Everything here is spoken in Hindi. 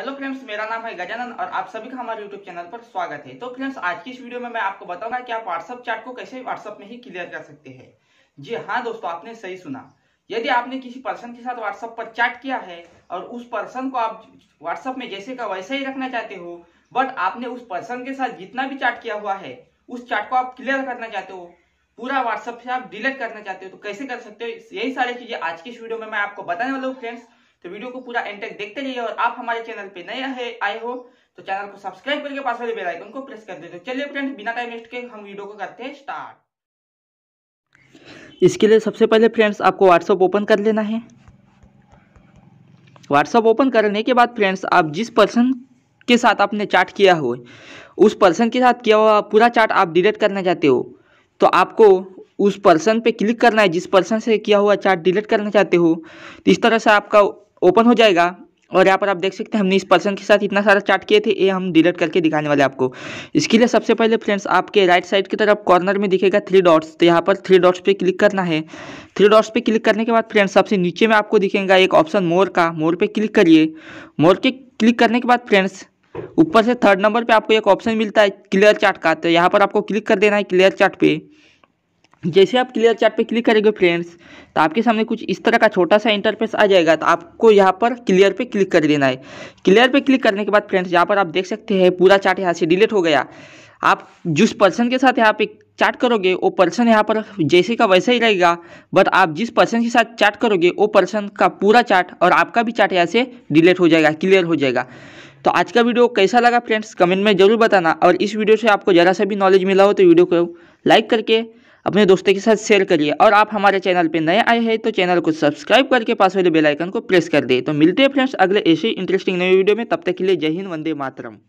हेलो फ्रेंड्स मेरा नाम है गजानन और आप सभी का हमारे यूट्यूब चैनल पर स्वागत है तो फ्रेंड्स आज की इस वीडियो में मैं आपको बताऊंगा कि आप व्हाट्सअप चैट को कैसे व्हाट्सअप में ही क्लियर कर सकते हैं जी हाँ दोस्तों आपने सही सुना यदि आपने किसी पर्सन के साथ व्हाट्सअप पर चैट किया है और उस पर्सन को आप व्हाट्सअप में जैसे का वैसा ही रखना चाहते हो बट आपने उस पर्सन के साथ जितना भी चैट किया हुआ है उस चैट को आप क्लियर करना चाहते हो पूरा व्हाट्सअप से आप डिलीट करना चाहते हो तो कैसे कर सकते हो यही सारी चीजें आज की इस वीडियो में मैं आपको बताने वाला हूँ फ्रेंड्स तो वीडियो को पूरा एंड तक देखते रहिए और आप हमारे चैनल पे नए है आए हो तो चैनल को सब्सक्राइब करके पास वाले बेलाइकन को प्रेस कर दे तो चलिए फ्रेंड बिना टाइम वेस्ट के हम वीडियो को करते हैं स्टार्ट इसके लिए सबसे पहले फ्रेंड्स आपको व्हाट्सअप ओपन कर लेना है व्हाट्सअप ओपन करने के बाद फ्रेंड्स आप जिस पर्सन के साथ आपने चैट किया हो उस पर्सन के साथ किया हुआ पूरा चैट आप डिलीट करना चाहते हो तो आपको उस पर्सन पे क्लिक करना है जिस पर्सन से किया हुआ चैट डिलीट करना चाहते हो तो इस तरह से आपका ओपन हो जाएगा और यहाँ पर आप देख सकते हैं हमने इस पर्सन के साथ इतना सारा चार्ट किए थे ये हम डिलीट करके दिखाने वाले आपको इसके लिए सबसे पहले फ्रेंड्स आपके राइट साइड की तरफ कॉर्नर में दिखेगा थ्री डॉट्स तो यहाँ पर थ्री डॉट्स पे क्लिक करना है थ्री डॉट्स पे क्लिक करने के बाद फ्रेंड्स सबसे नीचे में आपको दिखेगा एक ऑप्शन मोर का मोर पर क्लिक करिए मोर के क्लिक करने के बाद फ्रेंड्स ऊपर से थर्ड नंबर पर आपको एक ऑप्शन मिलता है क्लियर चार्ट का तो यहाँ पर आपको क्लिक कर देना है क्लियर चार्ट पर जैसे आप क्लियर चार्ट पे क्लिक करेंगे फ्रेंड्स तो आपके सामने कुछ इस तरह का छोटा सा इंटरफेस आ जाएगा तो आपको यहाँ पर क्लियर पे क्लिक कर देना है क्लियर पे क्लिक करने के बाद फ्रेंड्स यहाँ पर आप देख सकते हैं पूरा चार्ट यहाँ से डिलीट हो गया आप जिस पर्सन के साथ यहाँ पे चैट करोगे वो पर्सन यहाँ पर जैसे का वैसा ही रहेगा बट आप जिस पर्सन के साथ चैट करोगे वो पर्सन का पूरा चार्ट और आपका भी चार्ट यहाँ से डिलीट हो जाएगा क्लियर हो जाएगा तो आज का वीडियो कैसा लगा फ्रेंड्स कमेंट में ज़रूर बताना और इस वीडियो से आपको ज़रा सा भी नॉलेज मिला हो तो वीडियो को लाइक करके अपने दोस्तों के साथ शेयर करिए और आप हमारे चैनल पर नए आए हैं तो चैनल को सब्सक्राइब करके पास वाले बेलाइकन को प्रेस कर दे तो मिलते हैं फ्रेंड्स अगले ऐसे इंटरेस्टिंग नए वीडियो में तब तक के लिए जय हिंद वंदे मातरम